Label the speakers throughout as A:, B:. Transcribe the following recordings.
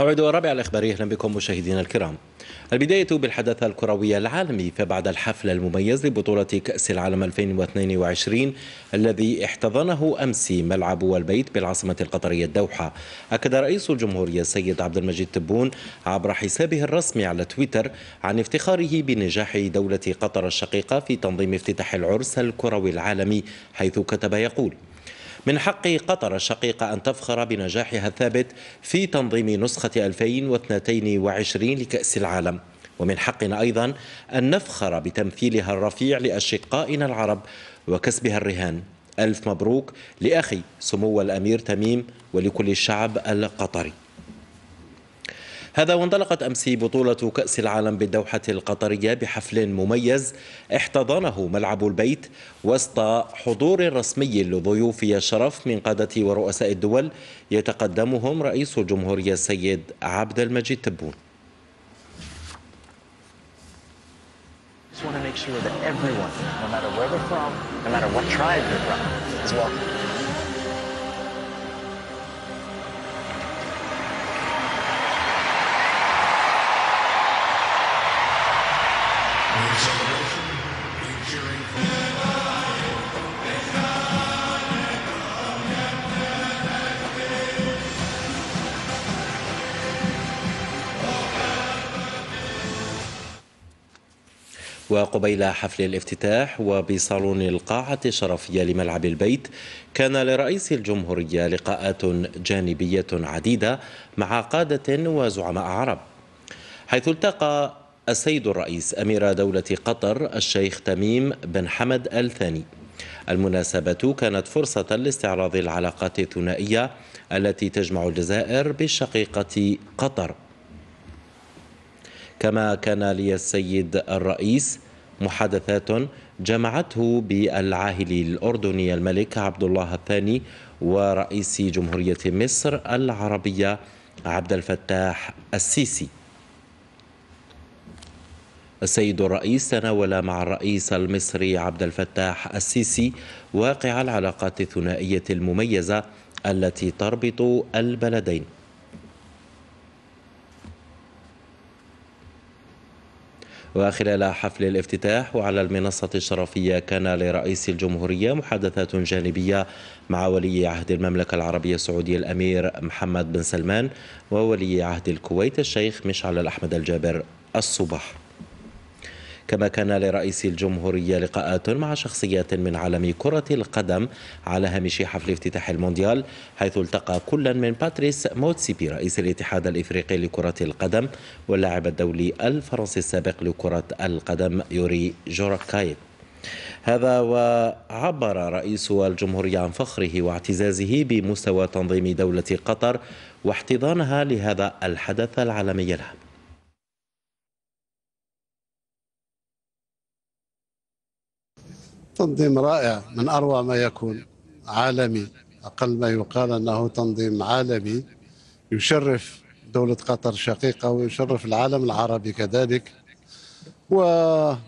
A: موعد الرابع الإخباري أهلا بكم مشاهدينا الكرام البداية بالحدث الكروي العالمي فبعد الحفل المميز لبطولة كأس العالم 2022 الذي احتضنه أمس ملعب والبيت بالعاصمة القطرية الدوحة أكد رئيس الجمهورية السيد عبد المجيد تبون عبر حسابه الرسمي على تويتر عن افتخاره بنجاح دولة قطر الشقيقة في تنظيم افتتاح العرس الكروي العالمي حيث كتب يقول من حق قطر الشقيقة أن تفخر بنجاحها الثابت في تنظيم نسخة 2022 لكأس العالم ومن حقنا أيضا أن نفخر بتمثيلها الرفيع لأشقائنا العرب وكسبها الرهان ألف مبروك لأخي سمو الأمير تميم ولكل الشعب القطري هذا وانطلقت أمس بطولة كأس العالم بالدوحة القطرية بحفل مميز احتضنه ملعب البيت وسط حضور رسمي لضيوف الشرف من قادة ورؤساء الدول يتقدمهم رئيس الجمهورية السيد عبد المجيد تبون just want to make sure that everyone, no matter where they're from, no matter what tribe they're from, is welcome. وقبيل حفل الافتتاح وبصالون القاعة الشرفية لملعب البيت كان لرئيس الجمهورية لقاءات جانبية عديدة مع قادة وزعماء عرب حيث التقى السيد الرئيس أمير دولة قطر الشيخ تميم بن حمد الثاني المناسبة كانت فرصة لاستعراض العلاقات الثنائية التي تجمع الجزائر بالشقيقة قطر كما كان لي السيد الرئيس محادثات جمعته بالعاهل الأردني الملك عبد الله الثاني ورئيس جمهورية مصر العربية عبد الفتاح السيسي السيد الرئيس تناول مع الرئيس المصري عبد الفتاح السيسي واقع العلاقات الثنائية المميزة التي تربط البلدين وخلال حفل الافتتاح وعلى المنصة الشرفية كان لرئيس الجمهورية محادثات جانبية مع ولي عهد المملكة العربية السعودية الأمير محمد بن سلمان وولي عهد الكويت الشيخ مشعل الأحمد الجابر الصباح كما كان لرئيس الجمهورية لقاءات مع شخصيات من عالم كرة القدم على هامش حفل افتتاح المونديال حيث التقى كلا من باتريس موتسيبي رئيس الاتحاد الإفريقي لكرة القدم واللاعب الدولي الفرنسي السابق لكرة القدم يوري جوراكايب هذا وعبر رئيس الجمهورية عن فخره واعتزازه بمستوى تنظيم دولة قطر واحتضانها لهذا الحدث العالمي الهام تنظيم رائع من
B: أروع ما يكون عالمي أقل ما يقال أنه تنظيم عالمي يشرف دولة قطر شقيقة ويشرف العالم العربي كذلك وفيه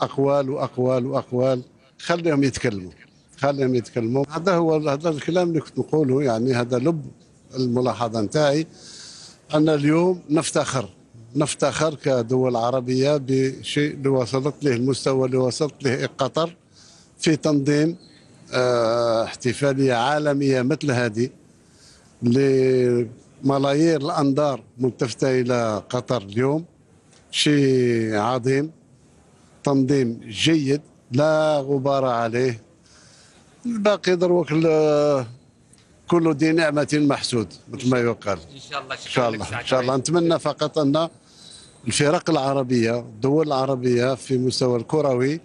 B: أقوال وأقوال وأقوال خليهم يتكلموا خليهم يتكلموا هذا هو هذا الكلام اللي كنت نقوله يعني هذا لب الملاحظة نتاعي أن اليوم نفتخر نفتخر كدول عربية بشيء اللي وصلت له المستوى اللي وصلت له قطر في تنظيم آه، احتفالية عالمية مثل هذه لملايير الأنظار ملتفتة إلى قطر اليوم شيء عظيم تنظيم جيد لا غبار عليه الباقي دروك كل ذي نعمة محسود مثل ما يقال إن شاء الله إن شاء الله إن شاء الله نتمنى فقط أن الفرق العربيه الدول العربيه في مستوى الكروي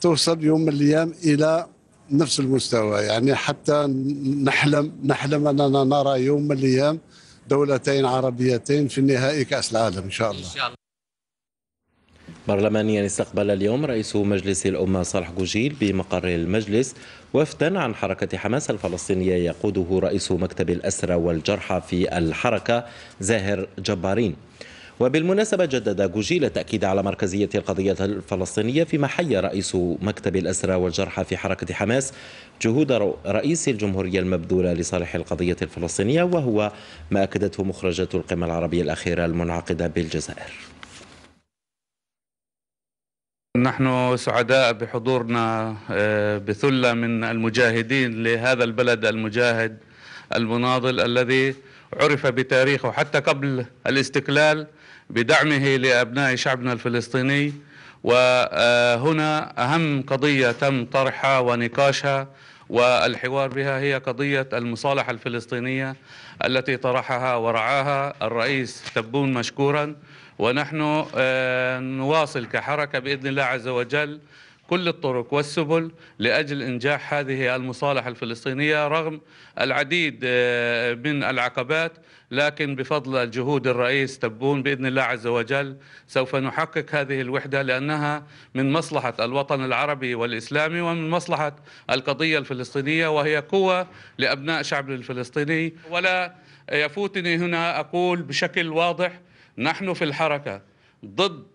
B: توصل يوم من الايام الى نفس المستوى يعني حتى نحلم نحلم اننا نرى يوم من الايام دولتين عربيتين في نهائي كاس العالم ان شاء الله, إن شاء الله.
A: برلمانيا استقبل اليوم رئيس مجلس الأمة صالح جوجيل بمقر المجلس وفدا عن حركة حماس الفلسطينية يقوده رئيس مكتب الأسرى والجرحى في الحركة زاهر جبارين وبالمناسبة جدد جوجيل التأكيد على مركزية القضية الفلسطينية فيما حي رئيس مكتب الأسرى والجرحى في حركة حماس جهود رئيس الجمهورية المبذولة لصالح القضية الفلسطينية وهو ما أكدته مخرجات القمة العربية الأخيرة المنعقدة بالجزائر
C: نحن سعداء بحضورنا آه، بثله من المجاهدين لهذا البلد المجاهد المناضل الذي عرف بتاريخه حتى قبل الاستقلال بدعمه لأبناء شعبنا الفلسطيني وهنا أهم قضية تم طرحها ونقاشها والحوار بها هي قضية المصالحة الفلسطينية التي طرحها ورعاها الرئيس تبون مشكورا ونحن آه، نواصل كحركة بإذن الله عز وجل كل الطرق والسبل لأجل إنجاح هذه المصالحة الفلسطينية رغم العديد آه، من العقبات لكن بفضل جهود الرئيس تبون بإذن الله عز وجل سوف نحقق هذه الوحدة لأنها من مصلحة الوطن العربي والإسلامي ومن مصلحة القضية الفلسطينية وهي قوة لأبناء شعب الفلسطيني ولا يفوتني هنا أقول بشكل واضح نحن في الحركة ضد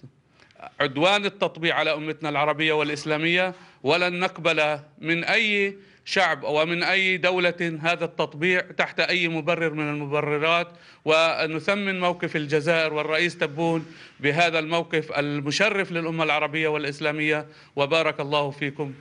C: عدوان التطبيع على أمتنا العربية والإسلامية ولن نقبل من أي شعب ومن أي دولة هذا التطبيع تحت أي مبرر من المبررات ونثمن موقف الجزائر والرئيس تبون بهذا الموقف المشرف للأمة العربية والإسلامية وبارك الله فيكم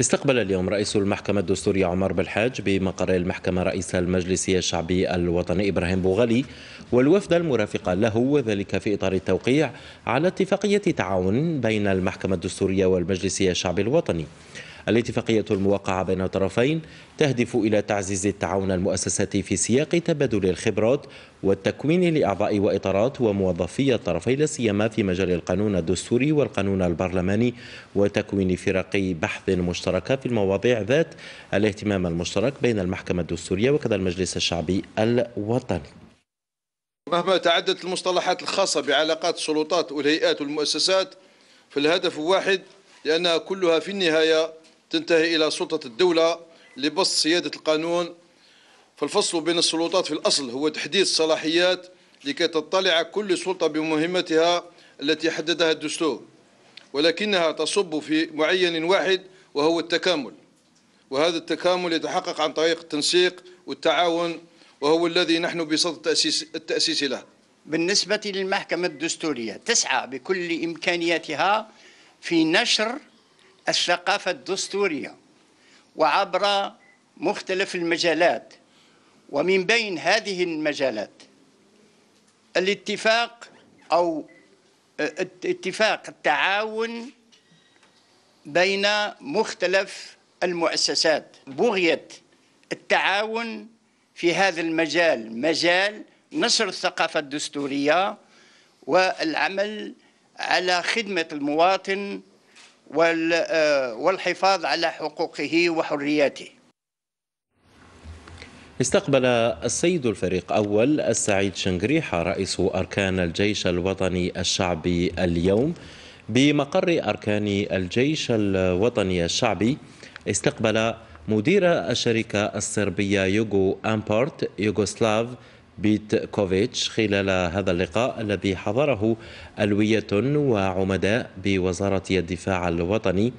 A: استقبل اليوم رئيس المحكمة الدستورية عمر بالحاج بمقر المحكمة رئيس المجلس الشعبي الوطني إبراهيم بوغلي والوفد المرافق له وذلك في إطار التوقيع على اتفاقية تعاون بين المحكمة الدستورية والمجلس الشعبي الوطني الاتفاقية الموقعة بين الطرفين تهدف إلى تعزيز التعاون المؤسساتي في سياق تبادل الخبرات والتكوين لأعضاء وإطارات وموظفي الطرفين لا سيما في مجال القانون الدستوري والقانون البرلماني وتكوين فرق بحث مشتركة في المواضيع ذات الاهتمام المشترك بين المحكمة الدستورية وكذا المجلس الشعبي الوطني
C: مهما تعددت المصطلحات الخاصة بعلاقات السلطات والهيئات والمؤسسات فالهدف واحد لأنها كلها في النهاية تنتهي إلى سلطة الدولة لبسط سيادة القانون فالفصل بين السلطات في الأصل هو تحديد الصلاحيات لكي تطلع كل سلطة بمهمتها التي حددها الدستور ولكنها تصب في معين واحد وهو التكامل وهذا التكامل يتحقق عن طريق التنسيق والتعاون وهو الذي نحن بصدد التأسيس, التأسيس له
A: بالنسبة للمحكمة الدستورية تسعى بكل إمكانياتها في نشر الثقافة الدستورية وعبر مختلف المجالات ومن بين هذه المجالات الاتفاق أو اتفاق التعاون بين مختلف المؤسسات بغية التعاون في هذا المجال مجال نشر الثقافة الدستورية والعمل على خدمة المواطن آه، والحفاظ على حقوقه وحرياته استقبل السيد الفريق أول السعيد شنغريحة رئيس أركان الجيش الوطني الشعبي اليوم بمقر أركان الجيش الوطني الشعبي استقبل مدير الشركة الصربية يوغو أمبورت يوغوسلاف بيت كوفيتش خلال هذا اللقاء الذي حضره ألوية وعمداء بوزارة الدفاع الوطني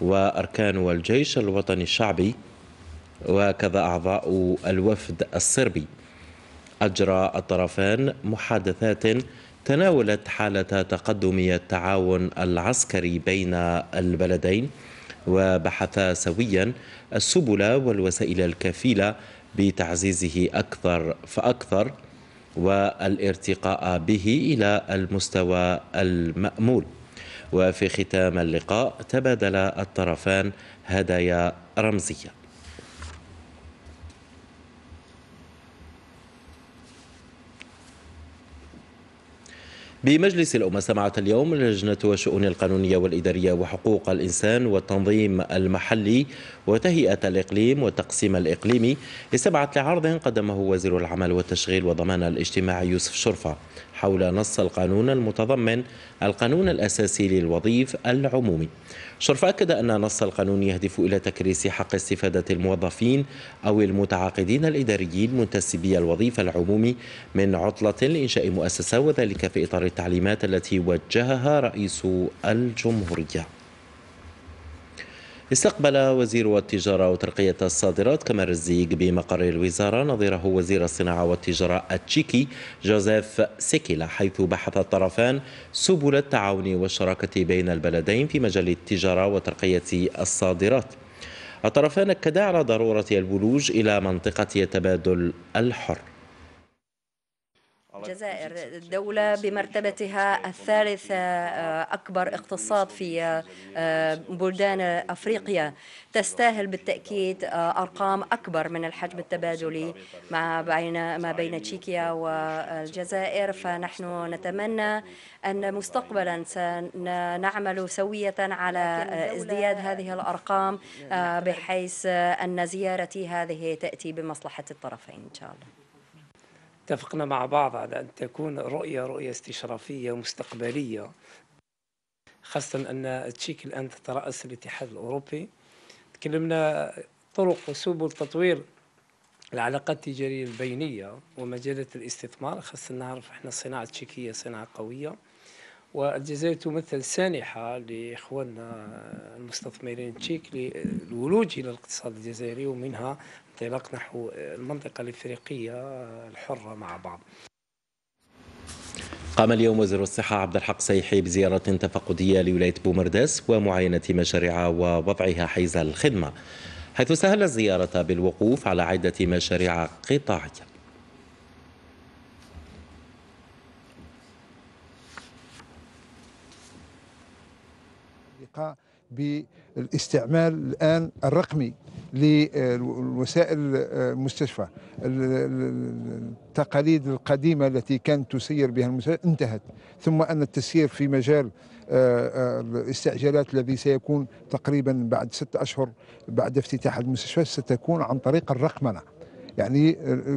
A: وأركان الجيش الوطني الشعبي وكذا أعضاء الوفد الصربي أجرى الطرفان محادثات تناولت حالة تقدم التعاون العسكري بين البلدين وبحثا سويا السبل والوسائل الكفيله بتعزيزه أكثر فأكثر والارتقاء به إلى المستوى المأمول وفي ختام اللقاء تبادل الطرفان هدايا رمزيه بمجلس الأمة سمعت اليوم لجنة الشؤون القانونية والإدارية وحقوق الإنسان والتنظيم المحلي وتهيئة الإقليم والتقسيم الإقليمي استمعت لعرض قدمه وزير العمل والتشغيل وضمان الاجتماعي يوسف شرفة حول نص القانون المتضمن القانون الأساسي للوظيف العمومي شرف أكد أن نص القانون يهدف إلى تكريس حق استفادة الموظفين أو المتعاقدين الإداريين منتسبي الوظيفة العمومي من عطلة لإنشاء مؤسسة وذلك في إطار التعليمات التي وجهها رئيس الجمهورية استقبل وزير التجارة وترقية الصادرات كمال الزيق بمقر الوزارة نظيره وزير الصناعة والتجارة التشيكي جوزيف سيكيلا حيث بحث الطرفان سبل التعاون والشراكة بين البلدين في مجال التجارة وترقية الصادرات الطرفان أكدا على ضرورة البلوج إلى منطقة التبادل الحر الجزائر دولة بمرتبتها الثالث آه، أكبر اقتصاد في آه، بلدان أفريقيا تستاهل بالتأكيد آه، أرقام أكبر من الحجم التبادلي مع بين ما بين تشيكيا والجزائر فنحن نتمنى أن مستقبلا سنعمل سوية على ازدياد هذه الأرقام بحيث أن زيارتي هذه تأتي بمصلحة الطرفين إن شاء الله
B: اتفقنا مع بعض على أن تكون رؤية رؤية استشرافية مستقبلية خاصة أن تشيك الآن تترأس الاتحاد الأوروبي تكلمنا طرق وسبل
A: تطوير العلاقات التجارية البينية ومجالات الاستثمار خاصة نعرف احنا الصناعة التشيكية صناعة قوية والجزائر تمثل سانحة
C: لإخواننا المستثمرين التشيك للولوج إلى الاقتصاد الجزائري ومنها
A: انطلاق نحو المنطقة الإفريقية الحرة مع بعض قام اليوم وزير الصحة عبد الحق سيحي بزيارة تفقدية لولاية بومرداس ومعاينة مشاريع ووضعها حيز الخدمة حيث سهل الزيارة بالوقوف على عدة مشاريع قطاعية
B: الحقيقة بالاستعمال الآن الرقمي للوسائل المستشفى التقاليد القديمة التي كانت تسير بها المستشفى انتهت ثم أن التسيير في مجال آه، آه، الاستعجالات الذي سيكون تقريبا بعد ستة أشهر بعد افتتاح المستشفى ستكون عن طريق الرقمنة يعني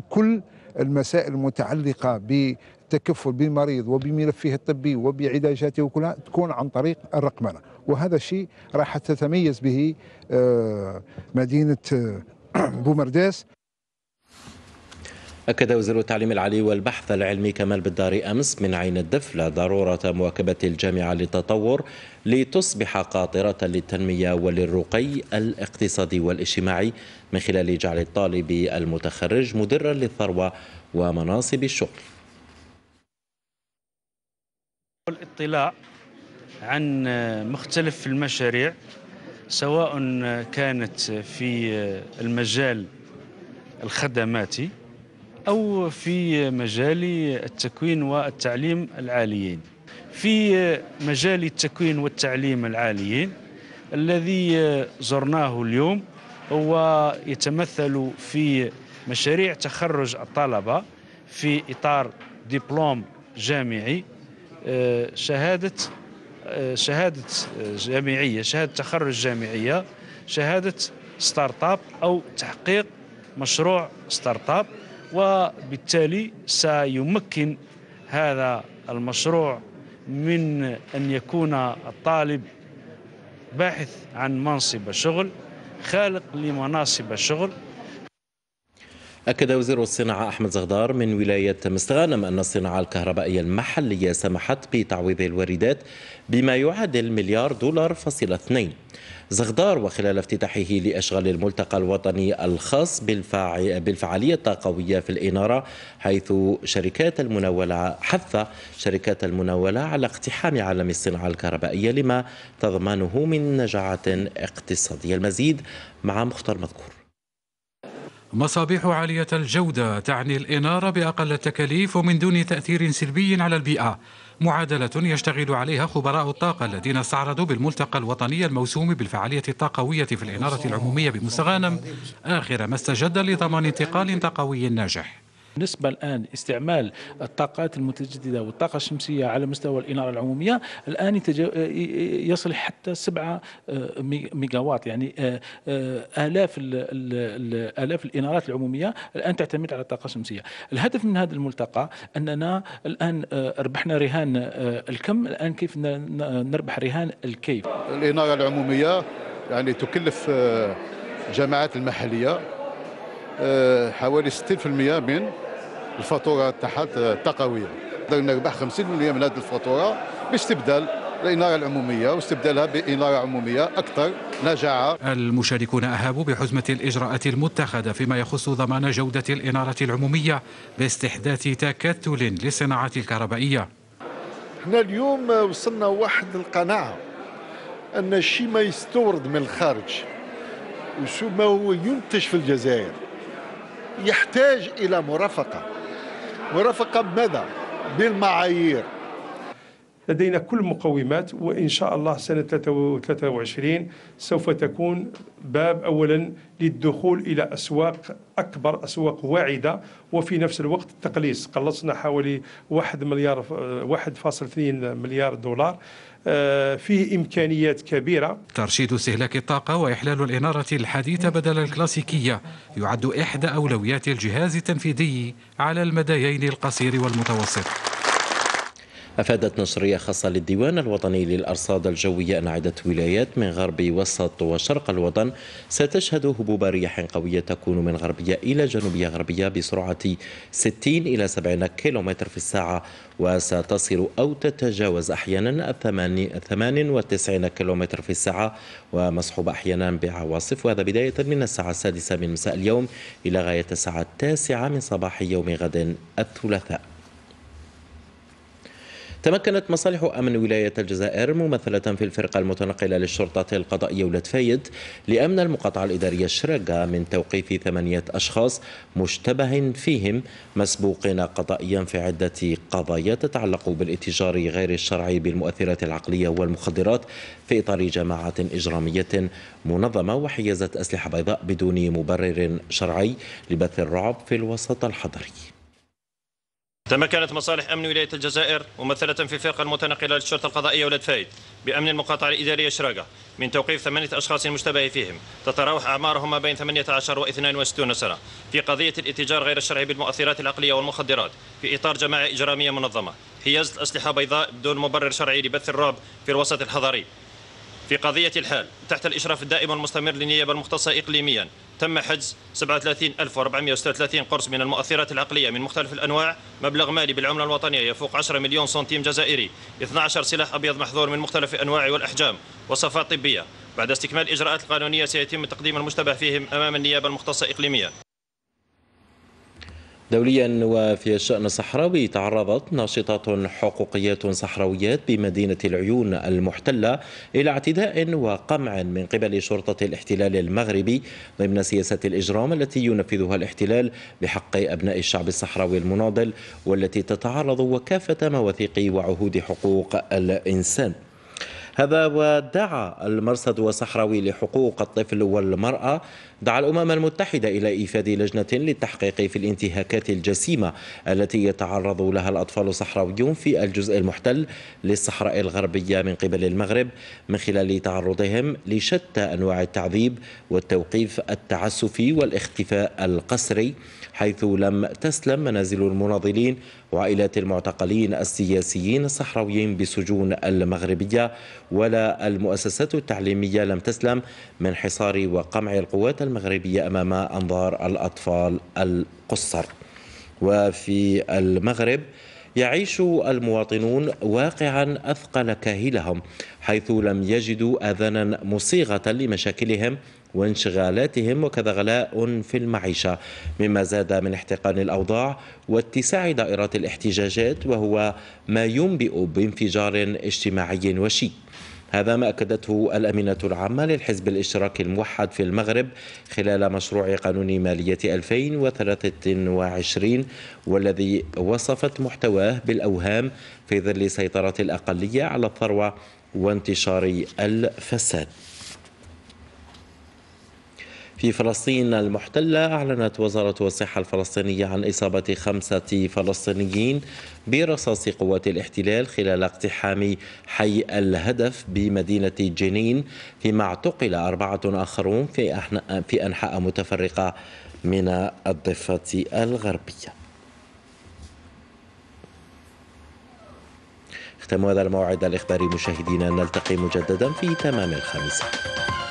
B: كل المسائل المتعلقه بالتكفل بالمريض وبملفه الطبي وبعلاجاته وكلها تكون عن طريق الرقمنه وهذا الشيء راح تتميز به آه، مدينه آه، بومرداس
A: أكد وزير التعليم العالي والبحث العلمي كمال بالداري أمس من عين الدفلة ضرورة مواكبة الجامعة للتطور لتصبح قاطرة للتنمية وللرقي الاقتصادي والاجتماعي من خلال جعل الطالب المتخرج مدرا للثروة ومناصب الشغل
C: الاطلاع عن مختلف المشاريع سواء كانت في المجال الخدماتي أو في مجال التكوين والتعليم العاليين في مجال التكوين والتعليم العاليين الذي زرناه اليوم هو يتمثل في مشاريع تخرج الطلبة في إطار دبلوم جامعي آه، شهادة آه، شهادة آه، جامعية شهادة تخرج جامعية شهادة ستارت اب أو تحقيق مشروع ستارت اب وبالتالي سيمكن هذا المشروع من أن يكون الطالب باحث عن منصب شغل خالق لمناصب شغل
A: أكد وزير الصناعة أحمد زغدار من ولاية مستغانم أن الصناعة الكهربائية المحلية سمحت بتعويض الواردات بما يعادل مليار دولار فاصلة اثنين زغدار وخلال افتتاحه لأشغال الملتقى الوطني الخاص بالفعالية الطاقوية في الإنارة حيث شركات المناولة حث شركات المناولة على اقتحام عالم الصناعة الكهربائية لما تضمنه من نجاعة اقتصادية المزيد مع مختار مذكور
C: مصابيح عالية الجودة تعني الإنارة بأقل التكاليف ومن دون تأثير سلبي على البيئة معادلة يشتغل عليها خبراء الطاقة الذين استعرضوا بالملتقى الوطني الموسوم بالفعالية الطاقوية في الإنارة العمومية بمستغانم آخر ما استجد لضمان انتقال طاقوي ناجح بالنسبه الان استعمال الطاقات المتجدده والطاقه الشمسيه على مستوى الاناره العموميه الان آه، يصل حتى 7 آه، ميجاوات يعني آه، الاف الاف الانارات العموميه الان تعتمد على الطاقه الشمسيه الهدف من هذا الملتقى اننا الان ربحنا رهان الكم الان كيف نربح رهان الكيف
B: الاناره العموميه يعني تكلف الجماعات المحليه حوالي 60% من الفاتوره تاعها التقويه نقدر نربح 50% من هذه الفاتوره باستبدال الإنارة العمومية واستبدالها بإنارة عمومية أكثر
C: نجاعة المشاركون أهابوا بحزمة الإجراءات المتخذة فيما يخص ضمان جودة الإنارة العمومية باستحداث تكتل للصناعة الكهربائية
B: احنا اليوم وصلنا واحد القناعة أن الشيء ما يستورد من الخارج وشو ما هو ينتج في الجزائر يحتاج إلى مرافقة ورفق بماذا؟ بالمعايير لدينا كل المقومات وإن شاء الله سنة
C: 23 سوف تكون باب أولا للدخول إلى أسواق أكبر أسواق واعدة وفي نفس الوقت التقليص قلصنا حوالي 1 مليار 1.2 مليار دولار آه، فيه إمكانيات كبيرة ترشيد استهلاك الطاقة وإحلال الإنارة الحديثة بدل الكلاسيكية يعد إحدى أولويات الجهاز التنفيذي على المديين القصير والمتوسط
A: أفادت نشرية خاصة للديوان الوطني للأرصاد الجوية أن عدة ولايات من غرب وسط وشرق الوطن ستشهد هبوب رياح قوية تكون من غربية إلى جنوبية غربية بسرعة 60 إلى 70 كيلومتر في الساعة وستصل أو تتجاوز أحيانا 98 كيلومتر في الساعة ومصحوبة أحيانا بعواصف وهذا بداية من الساعة السادسة من مساء اليوم إلى غاية الساعة التاسعة من صباح يوم غد الثلاثاء تمكنت مصالح أمن ولاية الجزائر ممثلة في الفرقة المتنقلة للشرطة القضائية ولاد فايد لأمن المقاطعة الإدارية الشرقة من توقيف ثمانية أشخاص مشتبه فيهم مسبوقين قضائيا في عدة قضايا تتعلق بالاتجار غير الشرعي بالمؤثرات العقلية والمخدرات في إطار جماعة إجرامية منظمة وحيزت أسلحة بيضاء بدون مبرر شرعي لبث الرعب في الوسط الحضري تمكنت مصالح أمن ولاية الجزائر ممثلة في الفرقة المتنقلة للشرطة القضائية ولاد فايد بأمن المقاطعة الإدارية شراقة من توقيف ثمانية أشخاص مشتبه فيهم تتراوح أعمارهم ما بين 18 و 62 سنة في قضية الاتجار غير الشرعي بالمؤثرات العقلية والمخدرات في إطار جماعة إجرامية منظمة حيازة أسلحة بيضاء بدون مبرر شرعي لبث الرعب في الوسط الحضري في قضية الحال تحت الإشراف الدائم والمستمر للنيابة المختصة إقليميا تم حجز 37436 قرص من المؤثرات العقلية من مختلف الأنواع مبلغ مالي بالعملة الوطنية يفوق 10 مليون سنتيم جزائري 12 سلاح أبيض محظور من مختلف الأنواع والأحجام وصفات طبية بعد استكمال الإجراءات القانونية سيتم تقديم المشتبه فيهم أمام النيابة المختصة إقليميا دوليا وفي الشأن الصحراوي تعرضت ناشطات حقوقيات صحراويات بمدينة العيون المحتلة إلى اعتداء وقمع من قبل شرطة الاحتلال المغربي ضمن سياسة الإجرام التي ينفذها الاحتلال بحق أبناء الشعب الصحراوي المناضل والتي تتعرض وكافة مواثيق وعهود حقوق الإنسان هذا ودعا المرصد الصحراوي لحقوق الطفل والمرأة دعا الأمم المتحدة إلى إيفاد لجنة للتحقيق في الانتهاكات الجسيمة التي يتعرض لها الأطفال الصحراويون في الجزء المحتل للصحراء الغربية من قبل المغرب من خلال تعرضهم لشتى أنواع التعذيب والتوقيف التعسفي والاختفاء القسري حيث لم تسلم منازل المناضلين وعائلات المعتقلين السياسيين الصحراويين بسجون المغربية ولا المؤسسات التعليمية لم تسلم من حصار وقمع القوات المغربية المغربية أمام أنظار الأطفال القصر وفي المغرب يعيش المواطنون واقعا أثقل كاهلهم حيث لم يجدوا أذنا مصيغة لمشاكلهم وانشغالاتهم وكذا غلاء في المعيشة مما زاد من احتقان الأوضاع واتساع دائرات الاحتجاجات وهو ما ينبئ بانفجار اجتماعي وشيك هذا ما أكدته الأمينة العامة للحزب الاشتراكي الموحد في المغرب خلال مشروع قانون مالية 2023 والذي وصفت محتواه بالأوهام في ظل سيطرة الأقلية على الثروة وانتشار الفساد في فلسطين المحتلة أعلنت وزارة الصحة الفلسطينية عن إصابة خمسة فلسطينيين برصاص قوات الاحتلال خلال اقتحام حي الهدف بمدينة جنين فيما اعتقل أربعة آخرون في, في أنحاء متفرقة من الضفة الغربية ختام هذا الموعد الإخباري مشاهدينا نلتقي مجددا في تمام الخامسة